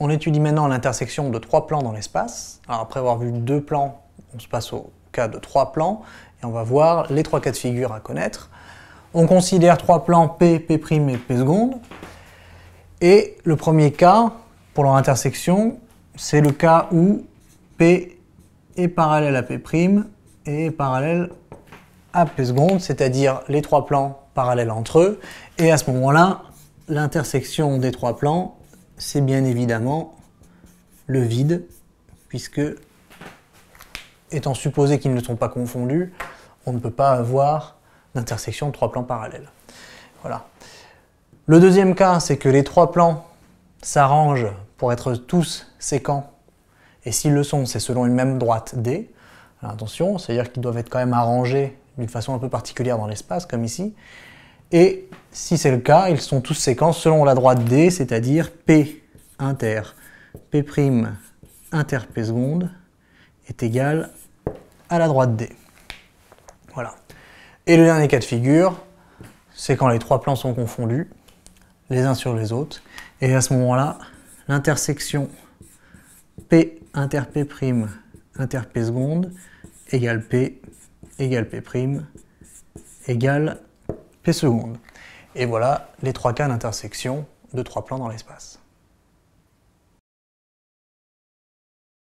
On étudie maintenant l'intersection de trois plans dans l'espace. après avoir vu deux plans, on se passe au cas de trois plans et on va voir les trois cas de figure à connaître. On considère trois plans P, P' et P seconde. Et le premier cas, pour leur intersection, c'est le cas où P est parallèle à P' et parallèle à P seconde, c'est-à-dire les trois plans parallèles entre eux. Et à ce moment-là, l'intersection des trois plans c'est bien évidemment le vide, puisque, étant supposé qu'ils ne sont pas confondus, on ne peut pas avoir d'intersection de trois plans parallèles. Voilà. Le deuxième cas, c'est que les trois plans s'arrangent pour être tous séquents, et s'ils le sont, c'est selon une même droite D. attention, c'est-à-dire qu'ils doivent être quand même arrangés d'une façon un peu particulière dans l'espace, comme ici. Et si c'est le cas, ils sont tous séquences selon la droite D, c'est-à-dire P inter P' inter P seconde est égal à la droite D. Voilà. Et le dernier cas de figure, c'est quand les trois plans sont confondus, les uns sur les autres, et à ce moment-là, l'intersection P inter P' inter P seconde égale P égale P' égale secondes. Et voilà les trois cas d'intersection de trois plans dans l'espace.